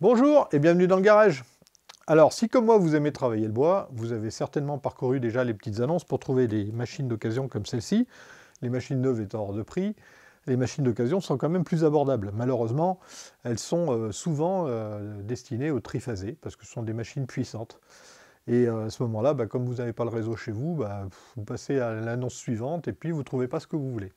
Bonjour et bienvenue dans le garage. Alors, si comme moi vous aimez travailler le bois, vous avez certainement parcouru déjà les petites annonces pour trouver des machines d'occasion comme celle-ci. Les machines neuves étant hors de prix, les machines d'occasion sont quand même plus abordables. Malheureusement, elles sont euh, souvent euh, destinées aux triphasés parce que ce sont des machines puissantes. Et euh, à ce moment-là, bah, comme vous n'avez pas le réseau chez vous, bah, vous passez à l'annonce suivante et puis vous ne trouvez pas ce que vous voulez.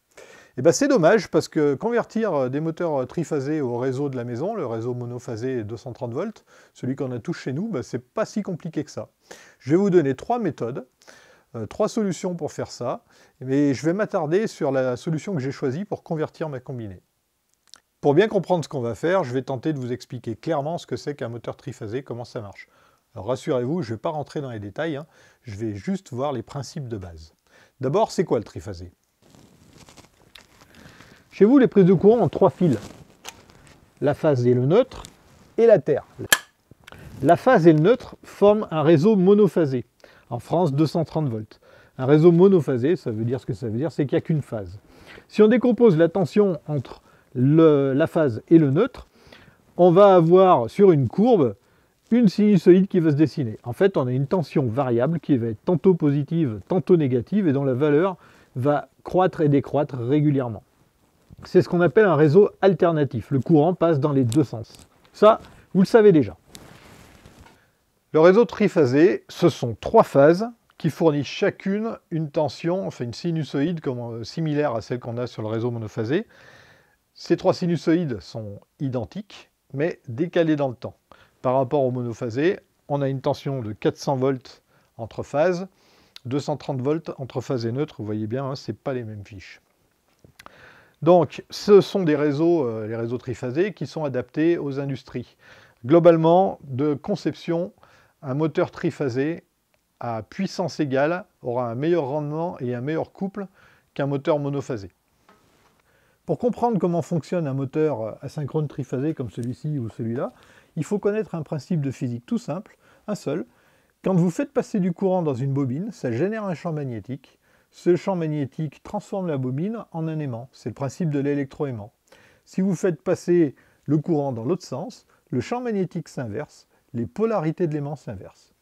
Et eh ben, c'est dommage parce que convertir euh, des moteurs euh, triphasés au réseau de la maison, le réseau monophasé 230 volts, celui qu'on a tous chez nous, ce ben, c'est pas si compliqué que ça. Je vais vous donner trois méthodes, euh, trois solutions pour faire ça, mais je vais m'attarder sur la solution que j'ai choisie pour convertir ma combinée. Pour bien comprendre ce qu'on va faire, je vais tenter de vous expliquer clairement ce que c'est qu'un moteur triphasé, comment ça marche. rassurez-vous, je ne vais pas rentrer dans les détails, hein, je vais juste voir les principes de base. D'abord, c'est quoi le triphasé chez vous, les prises de courant ont trois fils. La phase et le neutre et la Terre. La phase et le neutre forment un réseau monophasé. En France, 230 volts. Un réseau monophasé, ça veut dire ce que ça veut dire, c'est qu'il n'y a qu'une phase. Si on décompose la tension entre la phase et le neutre, on va avoir sur une courbe une sinusoïde qui va se dessiner. En fait, on a une tension variable qui va être tantôt positive, tantôt négative, et dont la valeur va croître et décroître régulièrement c'est ce qu'on appelle un réseau alternatif. Le courant passe dans les deux sens. Ça, vous le savez déjà. Le réseau triphasé, ce sont trois phases qui fournissent chacune une tension, enfin une sinusoïde euh, similaire à celle qu'on a sur le réseau monophasé. Ces trois sinusoïdes sont identiques, mais décalées dans le temps. Par rapport au monophasé, on a une tension de 400 volts entre phases, 230 volts entre phase et neutre, vous voyez bien, ne hein, sont pas les mêmes fiches. Donc, ce sont des réseaux, euh, les réseaux triphasés, qui sont adaptés aux industries. Globalement, de conception, un moteur triphasé à puissance égale aura un meilleur rendement et un meilleur couple qu'un moteur monophasé. Pour comprendre comment fonctionne un moteur euh, asynchrone triphasé comme celui-ci ou celui-là, il faut connaître un principe de physique tout simple, un seul. Quand vous faites passer du courant dans une bobine, ça génère un champ magnétique. Ce champ magnétique transforme la bobine en un aimant. C'est le principe de l'électroaimant. Si vous faites passer le courant dans l'autre sens, le champ magnétique s'inverse, les polarités de l'aimant s'inversent.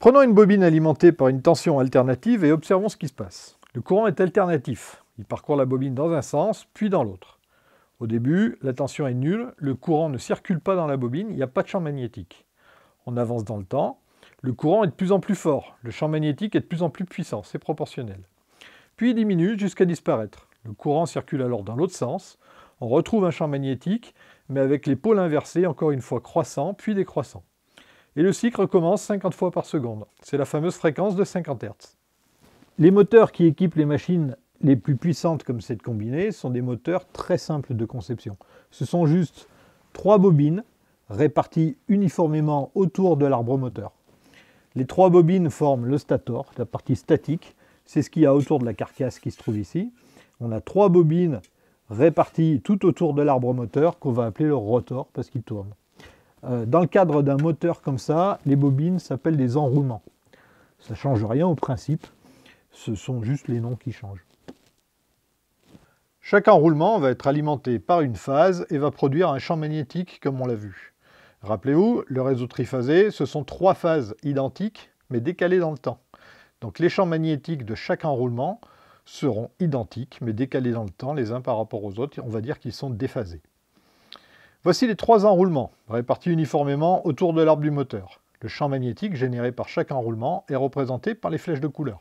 Prenons une bobine alimentée par une tension alternative et observons ce qui se passe. Le courant est alternatif. Il parcourt la bobine dans un sens, puis dans l'autre. Au début, la tension est nulle, le courant ne circule pas dans la bobine, il n'y a pas de champ magnétique. On avance dans le temps, le courant est de plus en plus fort, le champ magnétique est de plus en plus puissant, c'est proportionnel puis diminue jusqu'à disparaître. Le courant circule alors dans l'autre sens. On retrouve un champ magnétique, mais avec les pôles inversés, encore une fois croissant, puis décroissant. Et le cycle recommence 50 fois par seconde. C'est la fameuse fréquence de 50 Hz. Les moteurs qui équipent les machines les plus puissantes comme cette combinée sont des moteurs très simples de conception. Ce sont juste trois bobines réparties uniformément autour de l'arbre moteur. Les trois bobines forment le stator, la partie statique, c'est ce qu'il y a autour de la carcasse qui se trouve ici. On a trois bobines réparties tout autour de l'arbre moteur qu'on va appeler le rotor parce qu'il tourne. Euh, dans le cadre d'un moteur comme ça, les bobines s'appellent des enroulements. Ça ne change rien au principe, ce sont juste les noms qui changent. Chaque enroulement va être alimenté par une phase et va produire un champ magnétique comme on l'a vu. Rappelez-vous, le réseau triphasé, ce sont trois phases identiques mais décalées dans le temps. Donc les champs magnétiques de chaque enroulement seront identiques, mais décalés dans le temps les uns par rapport aux autres, on va dire qu'ils sont déphasés. Voici les trois enroulements, répartis uniformément autour de l'arbre du moteur. Le champ magnétique généré par chaque enroulement est représenté par les flèches de couleur.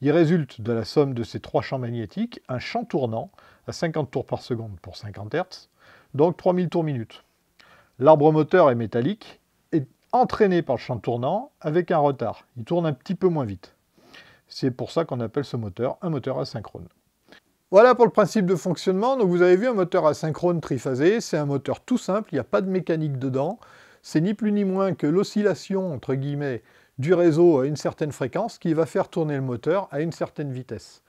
Il résulte de la somme de ces trois champs magnétiques un champ tournant à 50 tours par seconde pour 50 Hz, donc 3000 tours minute. L'arbre moteur est métallique, entraîné par le champ tournant avec un retard. Il tourne un petit peu moins vite. C'est pour ça qu'on appelle ce moteur un moteur asynchrone. Voilà pour le principe de fonctionnement. Donc vous avez vu un moteur asynchrone triphasé, c'est un moteur tout simple, il n'y a pas de mécanique dedans. C'est ni plus ni moins que l'oscillation entre guillemets du réseau à une certaine fréquence qui va faire tourner le moteur à une certaine vitesse.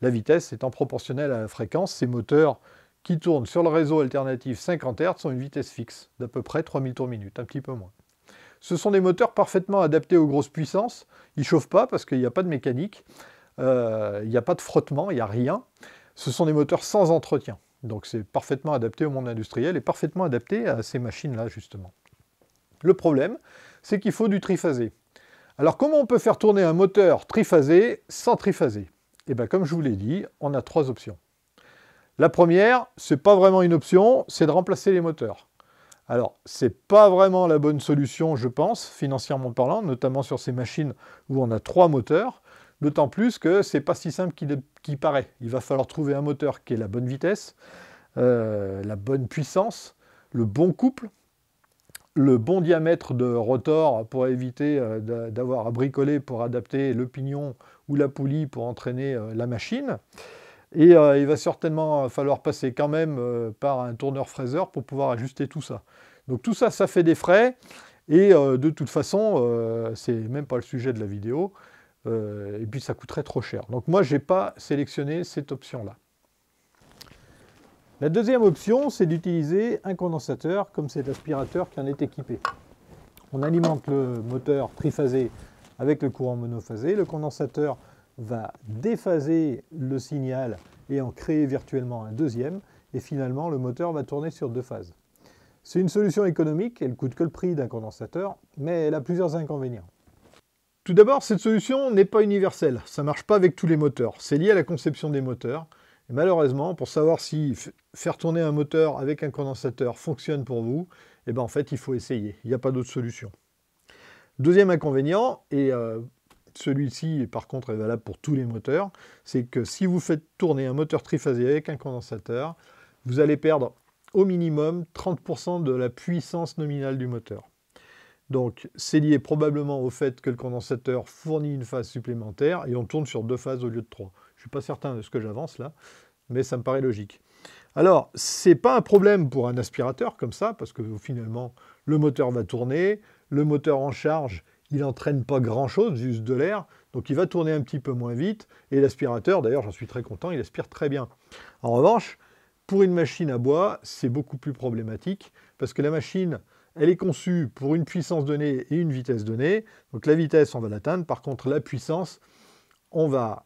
La vitesse étant proportionnelle à la fréquence, ces moteurs qui tournent sur le réseau alternatif 50 Hz ont une vitesse fixe d'à peu près 3000 tours minute, un petit peu moins. Ce sont des moteurs parfaitement adaptés aux grosses puissances. Ils ne chauffent pas parce qu'il n'y a pas de mécanique. Euh, il n'y a pas de frottement, il n'y a rien. Ce sont des moteurs sans entretien. Donc c'est parfaitement adapté au monde industriel et parfaitement adapté à ces machines-là, justement. Le problème, c'est qu'il faut du triphasé. Alors comment on peut faire tourner un moteur triphasé sans triphasé Eh bien comme je vous l'ai dit, on a trois options. La première, c'est pas vraiment une option, c'est de remplacer les moteurs. Alors, c'est pas vraiment la bonne solution, je pense, financièrement parlant, notamment sur ces machines où on a trois moteurs, d'autant plus que ce n'est pas si simple qu'il paraît. Il va falloir trouver un moteur qui ait la bonne vitesse, euh, la bonne puissance, le bon couple, le bon diamètre de rotor pour éviter euh, d'avoir à bricoler pour adapter le pignon ou la poulie pour entraîner euh, la machine. Et euh, il va certainement euh, falloir passer quand même euh, par un tourneur fraiseur pour pouvoir ajuster tout ça. Donc tout ça, ça fait des frais. Et de toute façon, c'est même pas le sujet de la vidéo. et puis ça coûterait trop cher. Donc moi, je n'ai pas sélectionné cette option-là. La deuxième option, c'est d'utiliser un condensateur comme cet aspirateur qui en est équipé. On alimente le moteur triphasé avec le courant monophasé. Le condensateur va déphaser le signal et en créer virtuellement un deuxième, et finalement le moteur va tourner sur deux phases. C'est une solution économique, elle coûte que le prix d'un condensateur, mais elle a plusieurs inconvénients. Tout d'abord, cette solution n'est pas universelle, ça ne marche pas avec tous les moteurs, c'est lié à la conception des moteurs. Et malheureusement, pour savoir si faire tourner un moteur avec un condensateur fonctionne pour vous, et eh ben en fait il faut essayer, il n'y a pas d'autre solution. Deuxième inconvénient, et euh, celui-ci par contre est valable pour tous les moteurs, c'est que si vous faites tourner un moteur triphasé avec un condensateur, vous allez perdre au minimum 30% de la puissance nominale du moteur. Donc c'est lié probablement au fait que le condensateur fournit une phase supplémentaire et on tourne sur deux phases au lieu de trois. Je ne suis pas certain de ce que j'avance là, mais ça me paraît logique. Alors, c'est pas un problème pour un aspirateur comme ça, parce que finalement, le moteur va tourner, le moteur en charge il n'entraîne pas grand-chose, juste de l'air, donc il va tourner un petit peu moins vite, et l'aspirateur, d'ailleurs j'en suis très content, il aspire très bien. En revanche, pour une machine à bois, c'est beaucoup plus problématique, parce que la machine, elle est conçue pour une puissance donnée et une vitesse donnée, donc la vitesse on va l'atteindre, par contre la puissance, on va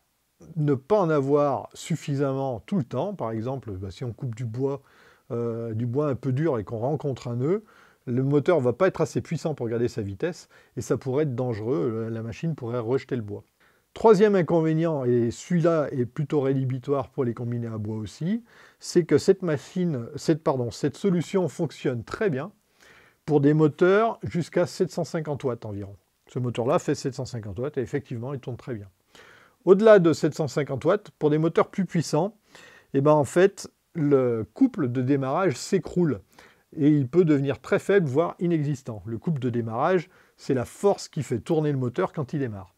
ne pas en avoir suffisamment tout le temps, par exemple, bah, si on coupe du bois, euh, du bois un peu dur et qu'on rencontre un nœud, le moteur ne va pas être assez puissant pour garder sa vitesse et ça pourrait être dangereux, euh, la machine pourrait rejeter le bois. Troisième inconvénient, et celui-là est plutôt rédhibitoire pour les combinés à bois aussi, c'est que cette machine, pardon, cette solution fonctionne très bien pour des moteurs jusqu'à 750 watts environ. Ce moteur-là fait 750 watts et effectivement, il tourne très bien. Au-delà de 750 watts, pour des moteurs plus puissants, eh ben en fait, le couple de démarrage s'écroule et il peut devenir très faible, voire inexistant. Le couple de démarrage, c'est la force qui fait tourner le moteur quand il démarre.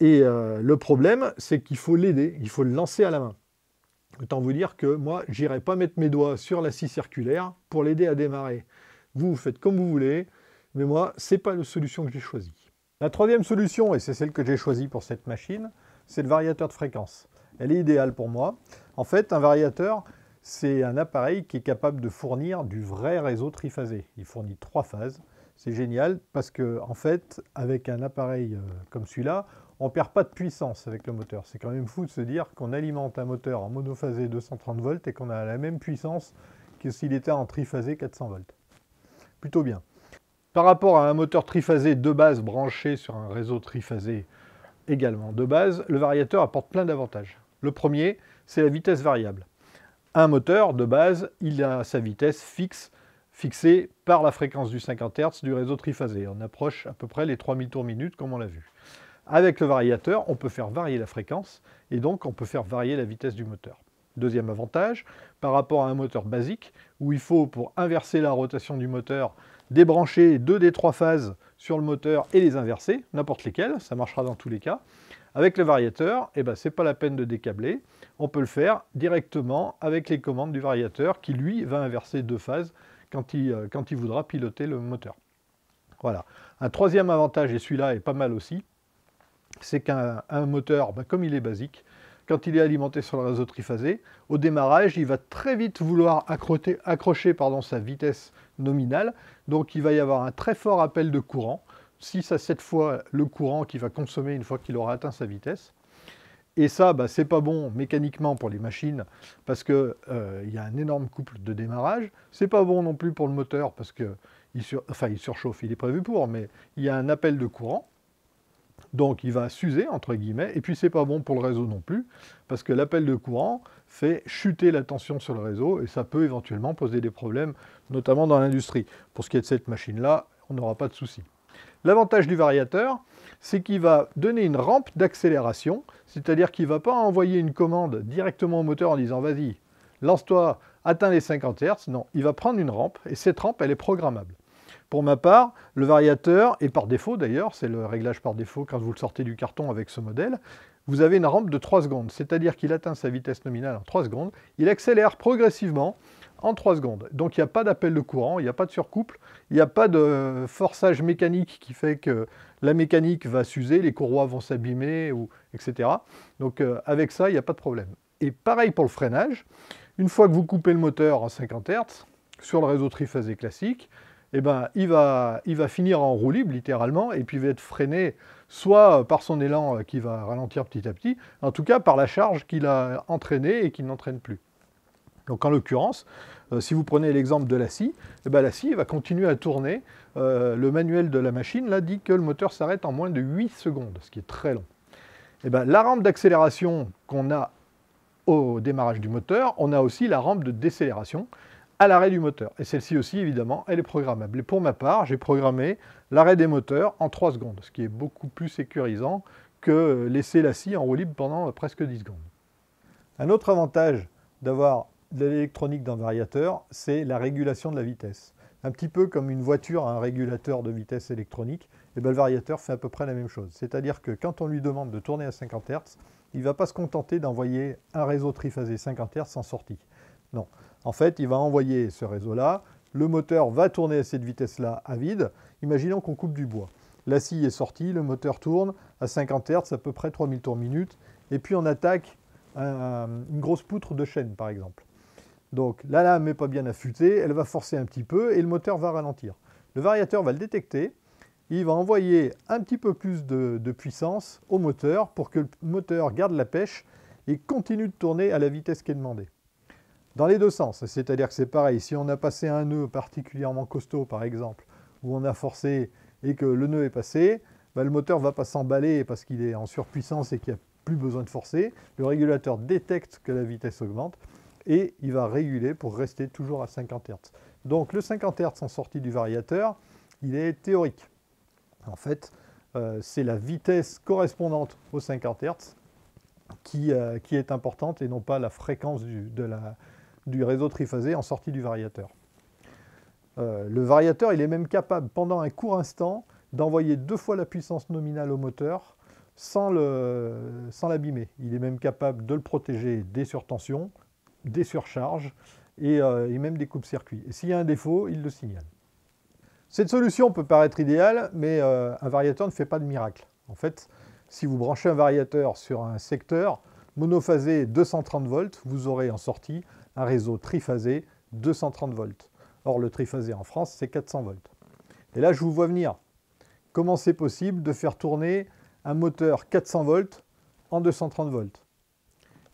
Et euh, le problème, c'est qu'il faut l'aider, il faut le lancer à la main. Autant vous dire que moi, j'irai pas mettre mes doigts sur la scie circulaire pour l'aider à démarrer. Vous, vous faites comme vous voulez, mais moi, c'est pas la solution que j'ai choisie. La troisième solution, et c'est celle que j'ai choisie pour cette machine, c'est le variateur de fréquence. Elle est idéale pour moi. En fait, un variateur, c'est un appareil qui est capable de fournir du vrai réseau triphasé. Il fournit trois phases. C'est génial parce que, en fait, avec un appareil euh, comme celui-là, on ne perd pas de puissance avec le moteur. C'est quand même fou de se dire qu'on alimente un moteur en monophasé 230 volts et qu'on a la même puissance que s'il était en triphasé 400 volts. Plutôt bien. Par rapport à un moteur triphasé de base branché sur un réseau triphasé également de base, le variateur apporte plein d'avantages. Le premier, c'est la vitesse variable un moteur de base, il a sa vitesse fixe, fixée par la fréquence du 50 Hz du réseau triphasé. On approche à peu près les 3000 tours minute comme on l'a vu. Avec le variateur, on peut faire varier la fréquence et donc on peut faire varier la vitesse du moteur. Deuxième avantage, par rapport à un moteur basique, où il faut, pour inverser la rotation du moteur, débrancher deux des trois phases sur le moteur et les inverser, n'importe lesquelles, ça marchera dans tous les cas. Avec le variateur, eh ben, ce n'est pas la peine de décabler. On peut le faire directement avec les commandes du variateur qui, lui, va inverser deux phases quand il, euh, voudra piloter le moteur. Voilà. Un troisième avantage, et celui-là est pas mal aussi, c'est qu'un moteur, ben, comme il est basique, quand il est alimenté sur le réseau triphasé, au démarrage, il va très vite vouloir accrocher sa vitesse nominale. Donc il va y avoir un très fort appel de courant 6 à 7 fois le courant qu'il va consommer une fois qu'il aura atteint sa vitesse. Et ça, bah, c'est pas bon mécaniquement pour les machines parce qu'il euh, y a un énorme couple de démarrage. n'est pas bon non plus pour le moteur parce qu'il sur... enfin, surchauffe, il est prévu pour, mais il y a un appel de courant. Donc il va s'user, entre guillemets, et puis c'est pas bon pour le réseau non plus, parce que l'appel de courant fait chuter la tension sur le réseau, et ça peut éventuellement poser des problèmes, notamment dans l'industrie. Pour ce qui est de cette machine-là, on n'aura pas de soucis. L'avantage du variateur, c'est qu'il va donner une rampe d'accélération, c'est-à-dire qu'il ne va pas envoyer une commande directement au moteur en disant vas-y, lance-toi, atteins les 50 Hz. Non, il va prendre une rampe et cette rampe, elle est programmable. Pour ma part, le variateur, et par défaut d'ailleurs, c'est le réglage par défaut quand vous le sortez du carton avec ce modèle, vous avez une rampe de 3 secondes, c'est-à-dire qu'il atteint sa vitesse nominale en 3 secondes, il accélère progressivement en 3 secondes. Donc il n'y a pas d'appel de courant, il n'y a pas de surcouple, il n'y a pas de forçage mécanique qui fait que la mécanique va s'user, les courroies vont s'abîmer, ou, etc. Donc euh, avec ça, il n'y a pas de problème. Et pareil pour le freinage, une fois que vous coupez le moteur en 50 Hz, sur le réseau triphasé classique, eh ben, il, va, il va finir en roue libre, littéralement, et puis il va être freiné soit par son élan euh, qui va ralentir petit à petit, en tout cas par la charge qu'il a entraînée et qu'il n'entraîne plus. Donc en l'occurrence, euh, si vous prenez l'exemple de la scie, eh ben, la scie va continuer à tourner. Euh, le manuel de la machine dit que le moteur s'arrête en moins de 8 secondes, ce qui est très long. Eh ben, la rampe d'accélération qu'on a au démarrage du moteur, on a aussi la rampe de décélération à l'arrêt du moteur. Et celle-ci aussi, évidemment, elle est programmable. Et pour ma part, j'ai programmé l'arrêt des moteurs en 3 secondes, ce qui est beaucoup plus sécurisant que laisser la scie en roue libre pendant presque 10 secondes. Un autre avantage d'avoir de l'électronique d'un variateur, c'est la régulation de la vitesse. Un petit peu comme une voiture a un régulateur de vitesse électronique, et eh ben, le variateur fait à peu près la même chose. C'est-à-dire que quand on lui demande de tourner à 50 Hz, il ne va pas se contenter d'envoyer un réseau triphasé 50 Hz en sortie. Non. En fait, il va envoyer ce réseau-là, le moteur va tourner à cette vitesse-là à vide. Imaginons qu'on coupe du bois. La scie est sortie, le moteur tourne à 50 Hz, à peu près 3000 tours minute, et puis on attaque une grosse poutre de chaîne, par exemple. Donc la lame n'est pas bien affûtée, elle va forcer un petit peu et le moteur va ralentir. Le variateur va le détecter, il va envoyer un petit peu plus de, puissance au moteur pour que le moteur garde la pêche et continue de tourner à la vitesse qui est demandée. Dans les deux sens, c'est-à-dire que c'est pareil, si on a passé un nœud particulièrement costaud par exemple, où on a forcé et que le nœud est passé, bah, le moteur ne va pas s'emballer parce qu'il est en surpuissance et qu'il n'y a plus besoin de forcer. Le régulateur détecte que la vitesse augmente et il va réguler pour rester toujours à 50 Hz. Donc le 50 Hz en sortie du variateur, il est théorique. En fait, euh, c'est la vitesse correspondante au 50 Hz qui, est importante et non pas la fréquence du, réseau triphasé en sortie du variateur. Euh, le variateur, il est même capable, pendant un court instant, d'envoyer deux fois la puissance nominale au moteur sans l'abîmer. il est même capable de le protéger des surtensions des surcharges euh, et, même des coupes-circuits. Et s'il y a un défaut, il le signale. Cette solution peut paraître idéale, mais euh, un variateur ne fait pas de miracle. En fait, si vous branchez un variateur sur un secteur monophasé 230 volts, vous aurez en sortie un réseau triphasé 230 volts. Or, le triphasé en France, c'est 400 volts. Et là, je vous vois venir. Comment c'est possible de faire tourner un moteur 400 volts en 230 volts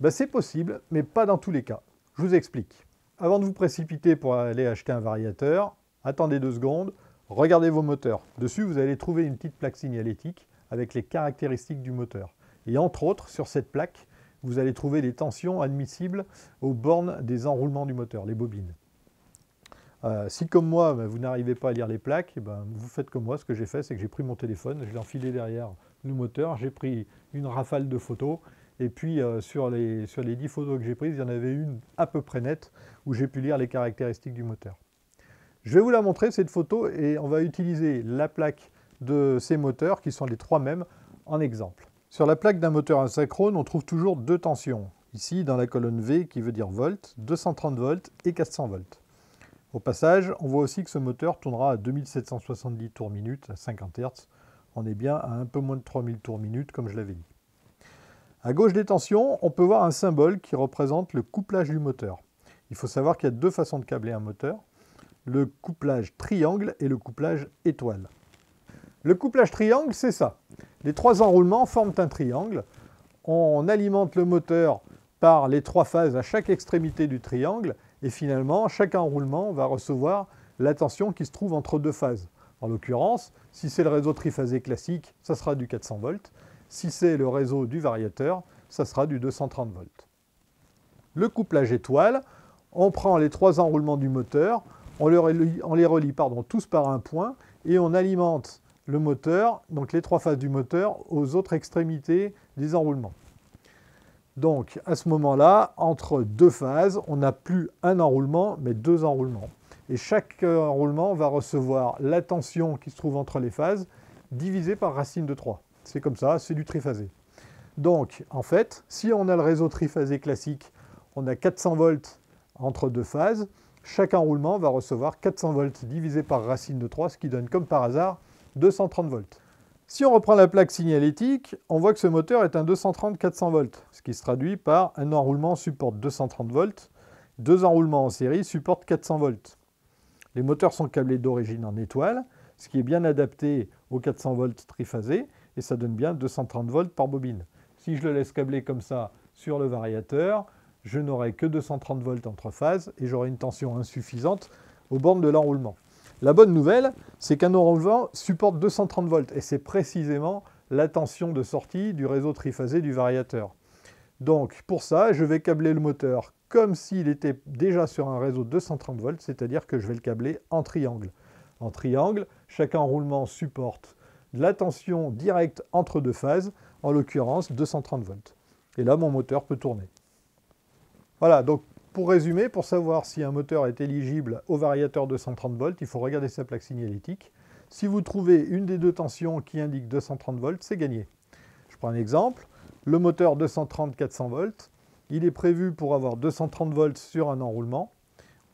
bah, c'est possible, mais pas dans tous les cas. Je vous explique. Avant de vous précipiter pour aller acheter un variateur, attendez deux secondes, regardez vos moteurs. Dessus, vous allez trouver une petite plaque signalétique avec les caractéristiques du moteur. Et entre autres, sur cette plaque, vous allez trouver les tensions admissibles aux bornes des enroulements du moteur, les bobines. Euh, si comme moi, bah, vous n'arrivez pas à lire les plaques, eh ben, vous faites comme moi. Ce que j'ai fait, c'est que j'ai pris mon téléphone, je l'ai enfilé derrière le moteur, j'ai pris une rafale de photos et puis euh, sur, les, sur les 10 photos que j'ai prises, il y en avait une à peu près nette où j'ai pu lire les caractéristiques du moteur. Je vais vous la montrer, cette photo, et on va utiliser la plaque de ces moteurs, qui sont les trois mêmes, en exemple. Sur la plaque d'un moteur asynchrone, on trouve toujours deux tensions. Ici, dans la colonne V, qui veut dire volts, 230 volts et 400 volts. Au passage, on voit aussi que ce moteur tournera à 2770 tours minute à 50 Hz. On est bien à un peu moins de 3000 tours minute comme je l'avais dit. À gauche des tensions, on peut voir un symbole qui représente le couplage du moteur. Il faut savoir qu'il y a deux façons de câbler un moteur, le couplage triangle et le couplage étoile. Le couplage triangle, c'est ça. Les trois enroulements forment un triangle. On alimente le moteur par les trois phases à chaque extrémité du triangle et finalement, chaque enroulement va recevoir la tension qui se trouve entre deux phases. En l'occurrence, si c'est le réseau triphasé classique, ça sera du 400 volts. Si c'est le réseau du variateur, ça sera du 230 volts. Le couplage étoile, on prend les trois enroulements du moteur, on, les relie, tous par un point et on alimente le moteur, donc les trois phases du moteur, aux autres extrémités des enroulements. Donc à ce moment-là, entre deux phases, on n'a plus un enroulement, mais deux enroulements. Et chaque euh, enroulement va recevoir la tension qui se trouve entre les phases, divisée par racine de 3. C'est comme ça, c'est du triphasé. Donc, en fait, si on a le réseau triphasé classique, on a 400 volts entre deux phases. Chaque enroulement va recevoir 400 volts divisé par racine de 3, ce qui donne comme par hasard 230 volts. Si on reprend la plaque signalétique, on voit que ce moteur est un 230-400 volts, ce qui se traduit par un enroulement supporte 230 volts, deux enroulements en série supportent 400 volts. Les moteurs sont câblés d'origine en étoile, ce qui est bien adapté aux 400 volts triphasés, et ça donne bien 230 volts par bobine. Si je le laisse câbler comme ça sur le variateur, je n'aurai que 230 volts entre phases et j'aurai une tension insuffisante aux bornes de l'enroulement. La bonne nouvelle, c'est qu'un enroulement supporte 230 volts et c'est précisément la tension de sortie du réseau triphasé du variateur. Donc pour ça, je vais câbler le moteur comme s'il était déjà sur un réseau 230 volts, c'est-à-dire que je vais le câbler en triangle. En triangle, chaque enroulement supporte la tension directe entre deux phases, en l'occurrence 230 volts. Et là, mon moteur peut tourner. Voilà, donc pour résumer, pour savoir si un moteur est éligible au variateur 230 volts, il faut regarder sa plaque signalétique. Si vous trouvez une des deux tensions qui indique 230 volts, c'est gagné. Je prends un exemple, le moteur 230-400 volts, il est prévu pour avoir 230 volts sur un enroulement.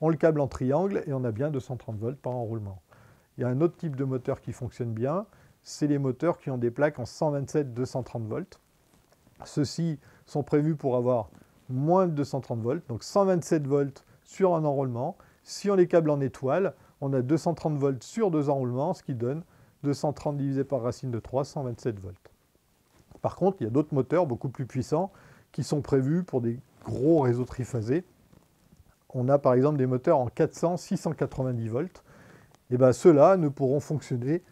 On le câble en triangle et on a bien 230 volts par enroulement. Il y a un autre type de moteur qui fonctionne bien, c'est les moteurs qui ont des plaques en 127-230 volts. Ceux-ci sont prévus pour avoir moins de 230 volts, donc 127 volts sur un enroulement. Si on les câble en étoile, on a 230 volts sur deux enroulements, ce qui donne 230 divisé par racine de 3, 127 volts. Par contre, il y a d'autres moteurs beaucoup plus puissants qui sont prévus pour des gros réseaux triphasés. On a par exemple des moteurs en 400, 690 volts. Et eh bien ceux-là ne pourront fonctionner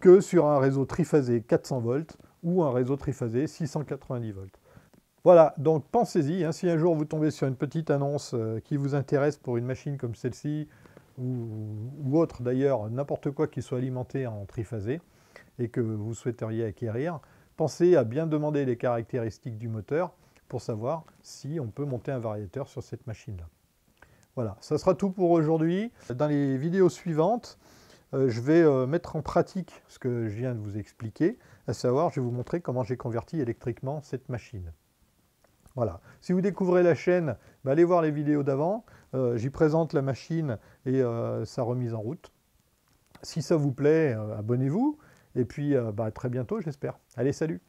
que sur un réseau triphasé 400 volts ou un réseau triphasé 690 volts. Voilà, donc pensez-y, hein. si un jour vous tombez sur une petite annonce euh, qui vous intéresse pour une machine comme celle-ci, ou, ou, autre d'ailleurs, n'importe quoi qui soit alimenté en triphasé, et que vous souhaiteriez acquérir, pensez à bien demander les caractéristiques du moteur pour savoir si on peut monter un variateur sur cette machine-là. Voilà, ça sera tout pour aujourd'hui. Dans les vidéos suivantes, euh, je vais euh, mettre en pratique ce que je viens de vous expliquer, à savoir, je vais vous montrer comment j'ai converti électriquement cette machine. Voilà. Si vous découvrez la chaîne, bah, allez voir les vidéos d'avant. Euh, j'y présente la machine et sa remise en route. Si ça vous plaît, abonnez-vous. Et puis, bah, à très bientôt, j'espère. Allez, salut